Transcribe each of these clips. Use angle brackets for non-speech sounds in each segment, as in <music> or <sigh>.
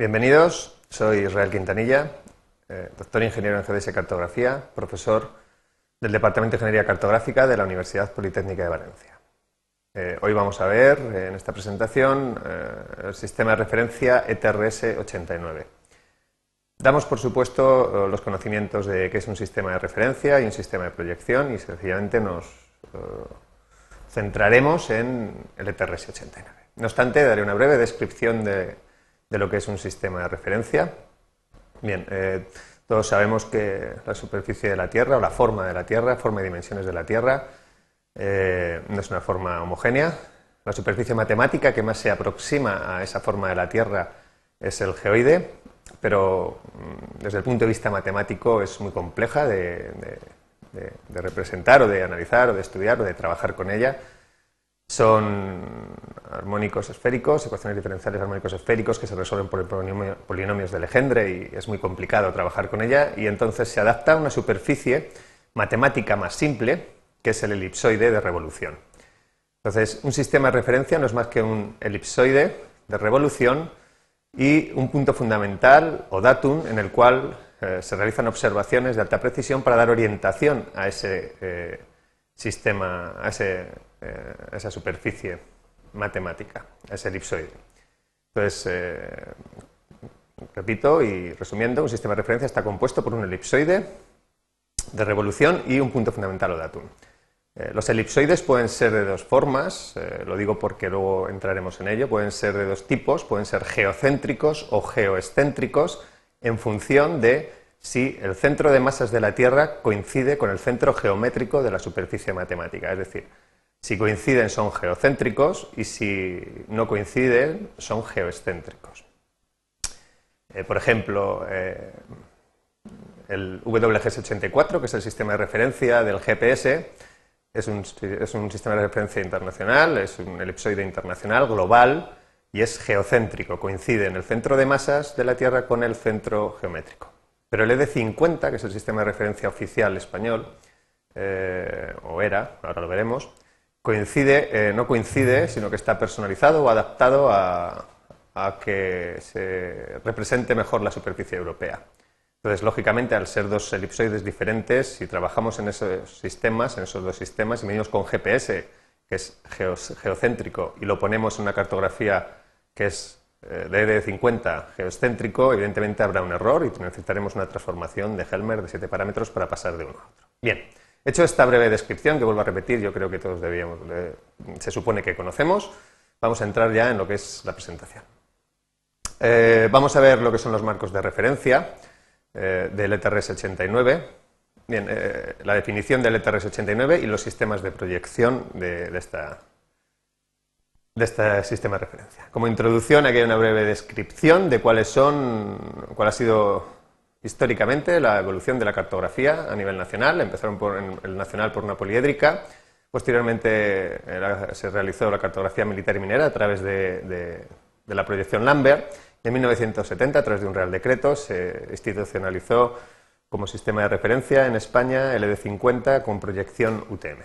Bienvenidos, soy Israel Quintanilla, eh, doctor ingeniero en GDS Cartografía, profesor del Departamento de Ingeniería Cartográfica de la Universidad Politécnica de Valencia. Eh, hoy vamos a ver eh, en esta presentación el sistema de referencia ETRS 89. Damos, por supuesto, los conocimientos de qué es un sistema de referencia y un sistema de proyección y sencillamente nos centraremos en el ETRS 89. No obstante, daré una breve descripción de de lo que es un sistema de referencia. Bien, eh, todos sabemos que la superficie de la Tierra o la forma de la Tierra, forma y dimensiones de la Tierra, eh, no es una forma homogénea. La superficie matemática que más se aproxima a esa forma de la Tierra es el geoide, pero mm, desde el punto de vista matemático es muy compleja de representar o de analizar o de estudiar o de trabajar con ella son armónicos esféricos, ecuaciones diferenciales armónicos esféricos que se resuelven por polinomios de Legendre y es muy complicado trabajar con ella y entonces se adapta a una superficie matemática más simple que es el elipsoide de revolución. Entonces, un sistema de referencia no es más que un elipsoide de revolución y un punto fundamental o datum en el cual eh, se realizan observaciones de alta precisión para dar orientación a ese eh, sistema, a ese eh, esa superficie matemática, ese elipsoide. Entonces, eh, repito y resumiendo, un sistema de referencia está compuesto por un elipsoide de revolución y un punto fundamental o datum. atún. Eh, los elipsoides pueden ser de dos formas, lo digo porque luego entraremos en ello, pueden ser de dos tipos, pueden ser geocéntricos o geoescéntricos en función de si el centro de masas de la Tierra coincide con el centro geométrico de la superficie matemática, es decir, si coinciden son geocéntricos y si no coinciden son geoescéntricos. Eh, por ejemplo, eh, el WGS84, que es el sistema de referencia del GPS, es un, sistema de referencia internacional, es un elipsoide internacional, global, y es geocéntrico, coincide en el centro de masas de la Tierra con el centro geométrico. Pero el ED50, que es el sistema de referencia oficial español, eh, o era, ahora lo veremos, coincide, eh, no coincide, sino que está personalizado o adaptado a, que se represente mejor la superficie europea. Entonces, lógicamente, al ser dos elipsoides diferentes, si trabajamos en esos sistemas, en esos dos sistemas, y medimos con GPS, que es geocéntrico, y lo ponemos en una cartografía que es dd eh, de 50 e geocéntrico, evidentemente habrá un error y necesitaremos una transformación de Helmer de siete parámetros para pasar de uno a otro. Bien. Hecho esta breve descripción, que vuelvo a repetir, yo creo que todos debíamos, se supone que conocemos, vamos a entrar ya en lo que es la presentación. Eh, vamos a ver lo que son los marcos de referencia eh, del ETRS 89. Bien, eh, la definición del ETRS 89 y los sistemas de proyección de, esta, de este sistema de referencia. Como introducción, aquí hay una breve descripción de cuáles son, cuál ha sido Históricamente, la evolución de la cartografía a nivel nacional, empezaron por el nacional por una poliédrica, posteriormente eh, se realizó la cartografía militar y minera a través de, la proyección Lambert, y en 1970, a través de un real decreto, se institucionalizó como sistema de referencia en España el ed 50 con proyección UTM.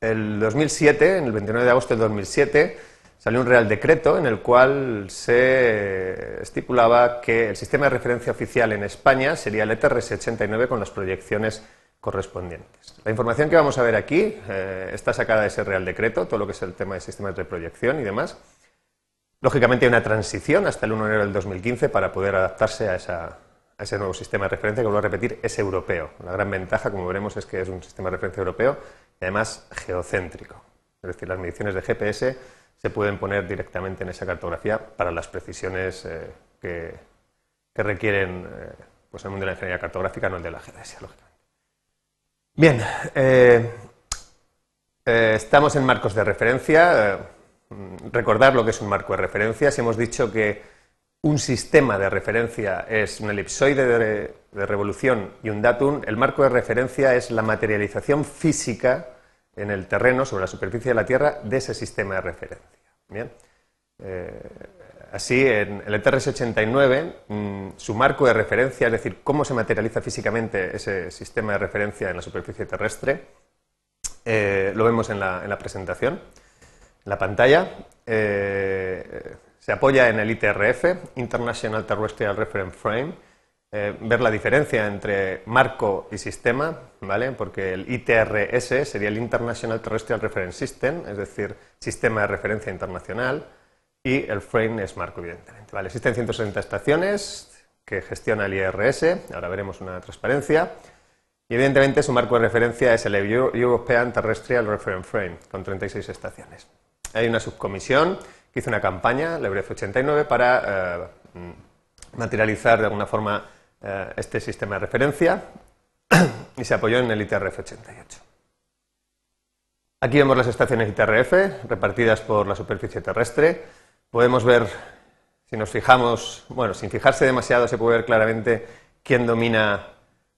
El 2007, en el 29 de agosto del 2007, salió un Real Decreto en el cual se estipulaba que el sistema de referencia oficial en España sería el ETRS 89 con las proyecciones correspondientes. La información que vamos a ver aquí eh, está sacada de ese Real Decreto, todo lo que es el tema de sistemas de proyección y demás. Lógicamente hay una transición hasta el 1 de enero del 2015 para poder adaptarse a, a ese nuevo sistema de referencia que, vuelvo a repetir, es europeo. La gran ventaja, como veremos, es que es un sistema de referencia europeo y además geocéntrico. Es decir, las mediciones de GPS se pueden poner directamente en esa cartografía para las precisiones eh, que, requieren eh, pues el mundo de la ingeniería cartográfica, no el de la geodesia, lógicamente. Bien, eh, estamos en marcos de referencia. recordar lo que es un marco de referencia. Si hemos dicho que un sistema de referencia es un elipsoide de, de revolución y un datum, el marco de referencia es la materialización física en el terreno, sobre la superficie de la Tierra, de ese sistema de referencia. Bien. Eh, así, en el ETRS-89, mm, su marco de referencia, es decir, cómo se materializa físicamente ese sistema de referencia en la superficie terrestre, eh, lo vemos en la, en la, presentación, en la pantalla. Eh, se apoya en el ITRF, International Terrestrial Reference Frame, eh, ver la diferencia entre marco y sistema, ¿vale? Porque el ITRS sería el International Terrestrial Reference System, es decir, sistema de referencia internacional, y el frame es marco, evidentemente. Existen 160 estaciones que gestiona el IRS, ahora veremos una transparencia, y evidentemente su marco de referencia es el European Terrestrial Reference Frame, con 36 estaciones. Hay una subcomisión que hizo una campaña, la EBREF 89, para eh, mm, materializar de alguna forma eh, este sistema de referencia <clears throat> y se apoyó en el ITRF-88. Aquí vemos las estaciones ITRF repartidas por la superficie terrestre. Podemos ver, si nos fijamos, bueno, sin fijarse demasiado, se puede ver claramente quién domina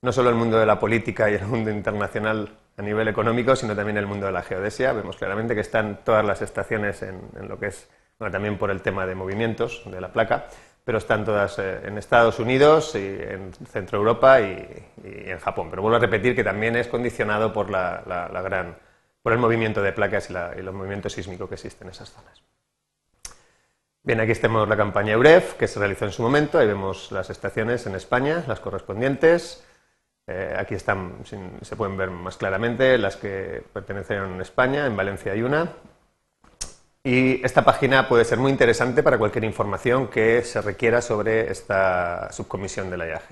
no solo el mundo de la política y el mundo internacional a nivel económico, sino también el mundo de la geodesia. Vemos claramente que están todas las estaciones en, en lo que es, bueno, también por el tema de movimientos de la placa, pero están todas eh, en Estados Unidos, y en Centro Europa y, en Japón. Pero vuelvo a repetir que también es condicionado por, por el movimiento de placas y, los movimientos sísmicos que existen en esas zonas. Bien, aquí tenemos la campaña EUREF, que se realizó en su momento. Ahí vemos las estaciones en España, las correspondientes. Eh, aquí están, se pueden ver más claramente las que pertenecen a España. En Valencia hay una, y esta página puede ser muy interesante para cualquier información que se requiera sobre esta subcomisión del IAG.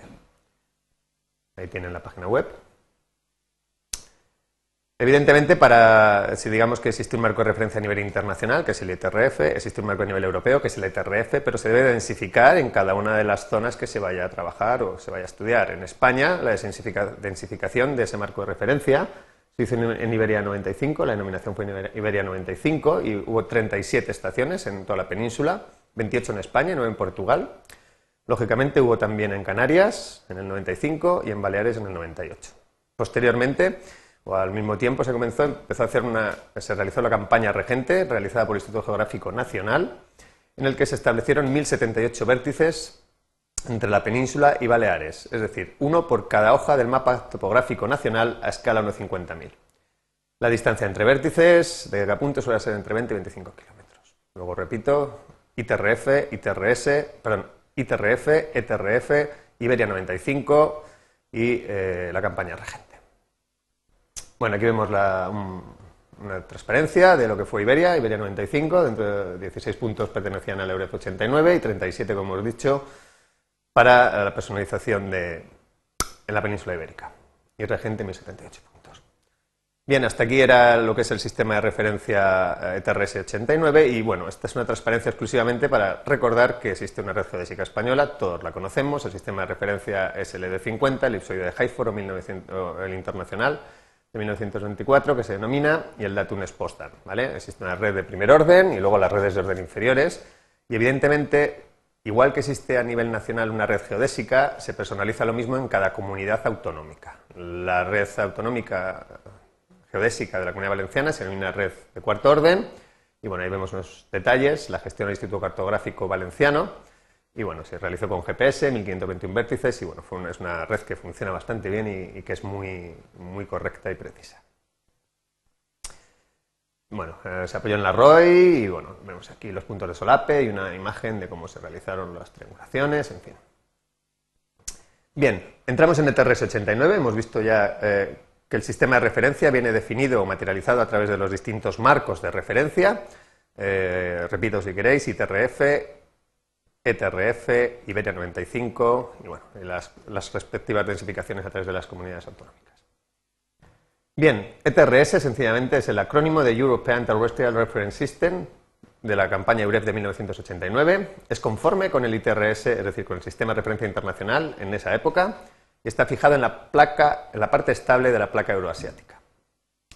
Ahí tienen la página web. Evidentemente, para, si digamos que existe un marco de referencia a nivel internacional, que es el ITRF, existe un marco a nivel europeo, que es el ITRF, pero se debe densificar en cada una de las zonas que se vaya a trabajar o se vaya a estudiar. En España, la densificación de ese marco de referencia se hizo en Iberia 95, la denominación fue Iberia 95 y hubo 37 estaciones en toda la península, 28 en España, 9 en Portugal. Lógicamente hubo también en Canarias en el 95 y en Baleares en el 98. Posteriormente, o al mismo tiempo, se comenzó, empezó a hacer una, se realizó la campaña regente realizada por el Instituto Geográfico Nacional, en el que se establecieron 1.078 vértices entre la península y Baleares, es decir, uno por cada hoja del mapa topográfico nacional a escala 1.50.000. La distancia entre vértices de cada punto suele ser entre 20 y 25 kilómetros. Luego repito, ITRF, ITRS, perdón, ITRF, ETRF, Iberia 95 y eh, la campaña Regente. Bueno, aquí vemos la, una transparencia de lo que fue Iberia, Iberia 95, dentro de 16 puntos pertenecían al Euref 89 y 37, como hemos dicho, para la personalización de, en la península ibérica. Y regente 1078 puntos. Bien, hasta aquí era lo que es el sistema de referencia ETRS89 eh, e y bueno, esta es una transparencia exclusivamente para recordar que existe una red geodésica española, todos la conocemos, el sistema de referencia ed e 50 el ipsoide de Haiforo, el internacional, de 1924 que se denomina y el datum Postan. ¿vale? Existe una red de primer orden y luego las redes de orden inferiores y evidentemente Igual que existe a nivel nacional una red geodésica, se personaliza lo mismo en cada comunidad autonómica. La red autonómica geodésica de la Comunidad Valenciana se denomina red de cuarto orden. Y bueno, ahí vemos unos detalles, la gestión del Instituto Cartográfico Valenciano. Y bueno, se realizó con GPS, 1521 vértices, y bueno, fue es una red que funciona bastante bien y, y que es muy, muy correcta y precisa. Bueno, eh, se apoyó en la ROI y bueno, vemos aquí los puntos de solape y una imagen de cómo se realizaron las triangulaciones, en fin. Bien, entramos en ETRS 89, hemos visto ya eh, que el sistema de referencia viene definido o materializado a través de los distintos marcos de referencia, eh, repito si queréis, ITRF, ETRF, Iberia 95 y bueno, las, las respectivas densificaciones a través de las comunidades autonómicas. Bien, ETRS sencillamente es el acrónimo de European Terrestrial Reference System de la campaña EUREF de 1989. Es conforme con el ITRS, es decir, con el Sistema de Referencia Internacional en esa época, y está fijado en la, placa, en la parte estable de la placa euroasiática.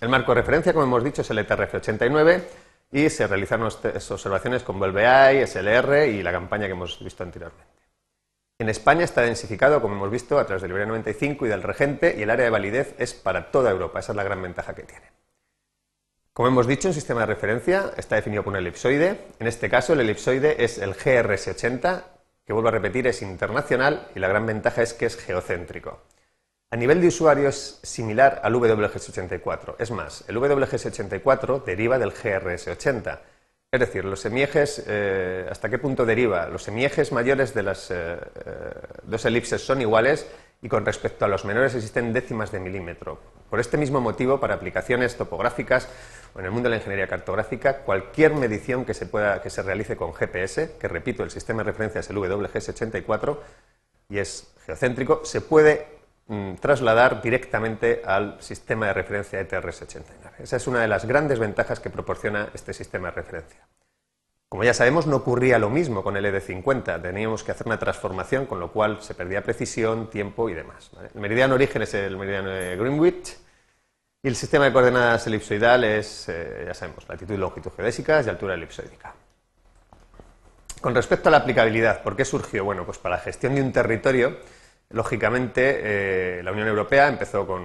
El marco de referencia, como hemos dicho, es el ETRF 89 y se realizaron observaciones con VLBI, SLR y la campaña que hemos visto anteriormente. En España está densificado, como hemos visto, a través del Iberia 95 y del Regente, y el área de validez es para toda Europa. Esa es la gran ventaja que tiene. Como hemos dicho, un sistema de referencia está definido por un elipsoide. En este caso, el elipsoide es el GRS80, que vuelvo a repetir, es internacional y la gran ventaja es que es geocéntrico. A nivel de usuario es similar al WGS84. Es más, el WGS84 deriva del GRS80 es decir, los semiejes, eh, ¿hasta qué punto deriva? Los semiejes mayores de las eh, eh, dos elipses son iguales y con respecto a los menores existen décimas de milímetro. Por este mismo motivo, para aplicaciones topográficas o en el mundo de la ingeniería cartográfica, cualquier medición que se, pueda, que se realice con GPS, que repito, el sistema de referencia es el WGS84 y es geocéntrico, se puede Mm, trasladar directamente al sistema de referencia ETRS89. Esa es una de las grandes ventajas que proporciona este sistema de referencia. Como ya sabemos, no ocurría lo mismo con el ED50, teníamos que hacer una transformación, con lo cual se perdía precisión, tiempo y demás. El meridiano origen es el meridiano de Greenwich, y el sistema de coordenadas elipsoidal es, eh, ya sabemos, latitud y longitud geodésicas y altura elipsoidica. Con respecto a la aplicabilidad, ¿por qué surgió? Bueno, pues para la gestión de un territorio Lógicamente, eh, la Unión Europea empezó con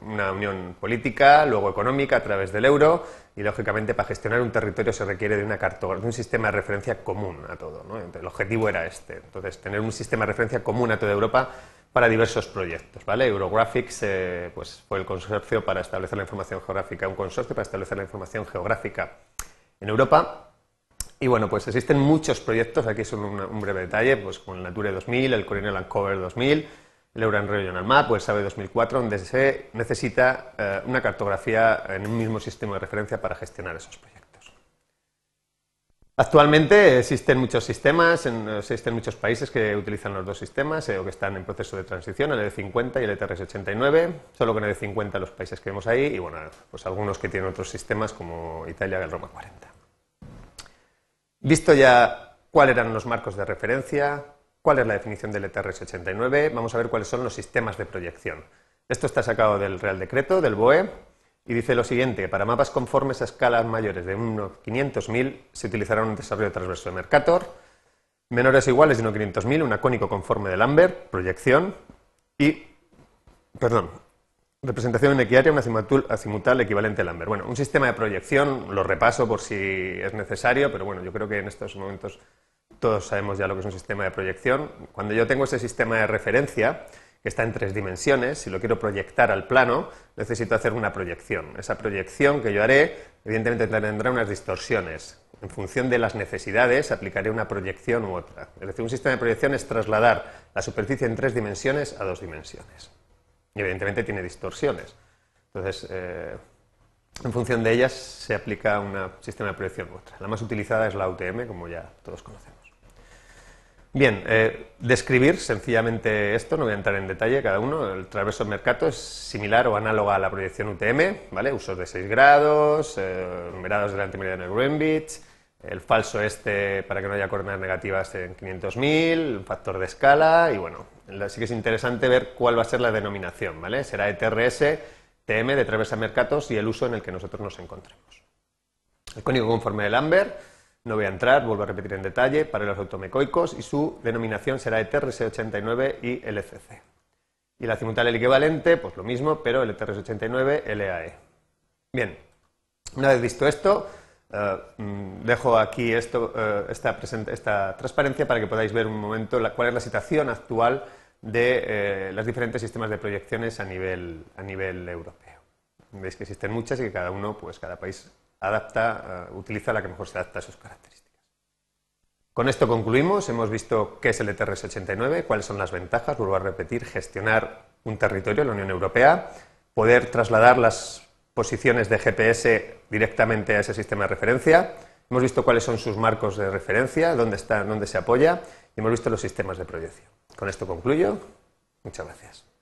una unión política, luego económica a través del euro, y lógicamente para gestionar un territorio se requiere de, una cartografía, de un sistema de referencia común a todo. ¿no? el objetivo era este, entonces tener un sistema de referencia común a toda Europa para diversos proyectos. ¿vale? Eurographics eh, pues, fue el consorcio para establecer la información geográfica, un consorcio para establecer la información geográfica en Europa y bueno, pues existen muchos proyectos, aquí es un, breve detalle, pues con el Nature 2000, el coronel Land Cover 2000, el Euran Regional Map pues el SABE 2004, donde se necesita eh, una cartografía en un mismo sistema de referencia para gestionar esos proyectos. Actualmente existen muchos sistemas, existen muchos países que utilizan los dos sistemas eh, o que están en proceso de transición, el ED50 y el ETRS89, solo con el ED50 los países que vemos ahí y bueno, pues algunos que tienen otros sistemas como Italia, el Roma 40. Visto ya cuáles eran los marcos de referencia, cuál es la definición del ETRS89, vamos a ver cuáles son los sistemas de proyección. Esto está sacado del Real Decreto, del BOE, y dice lo siguiente, para mapas conformes a escalas mayores de 1.500.000 se utilizará un desarrollo transverso de Mercator, menores o iguales de 1.500.000, un acónico conforme de Lambert, proyección, y, perdón, Representación equiario una azimutal equivalente al Lambert. Bueno, un sistema de proyección, lo repaso por si es necesario, pero bueno, yo creo que en estos momentos todos sabemos ya lo que es un sistema de proyección. Cuando yo tengo ese sistema de referencia, que está en tres dimensiones, si lo quiero proyectar al plano, necesito hacer una proyección. Esa proyección que yo haré, evidentemente tendrá unas distorsiones. En función de las necesidades, aplicaré una proyección u otra. Es decir, un sistema de proyección es trasladar la superficie en tres dimensiones a dos dimensiones. Y evidentemente tiene distorsiones. Entonces, eh, en función de ellas se aplica un sistema de proyección otra La más utilizada es la UTM, como ya todos conocemos. Bien, eh, describir sencillamente esto, no voy a entrar en detalle cada uno. El traverso mercato es similar o análoga a la proyección UTM, ¿vale? Usos de 6 grados, eh, numerados de la antimeridiana de Greenwich, el falso este para que no haya coordenadas negativas en 500.000, factor de escala y bueno, Así que es interesante ver cuál va a ser la denominación, ¿vale? Será ETRS, TM de Travesa Mercatos y el uso en el que nosotros nos encontremos. El código conforme del AMBER, no voy a entrar, vuelvo a repetir en detalle, para los automecoicos y su denominación será ETRS89 y LCC. Y la cimutal el equivalente, pues lo mismo, pero el ETRS89, LAE. Bien, una vez visto esto, eh, mm, dejo aquí eh, esta, transparencia para que podáis ver un momento cuál es la situación actual de eh, los diferentes sistemas de proyecciones a nivel, europeo. Veis que existen muchas y que cada uno, pues cada país adapta, utiliza la que mejor se adapta a sus características. Con esto concluimos, hemos visto qué es el ETRS-89, cuáles son las ventajas, vuelvo a repetir, gestionar un territorio, la Unión Europea, poder trasladar las posiciones de GPS directamente a ese sistema de referencia, hemos visto cuáles son sus marcos de referencia, dónde están, dónde se apoya y hemos visto los sistemas de proyección. Con esto concluyo. Muchas gracias.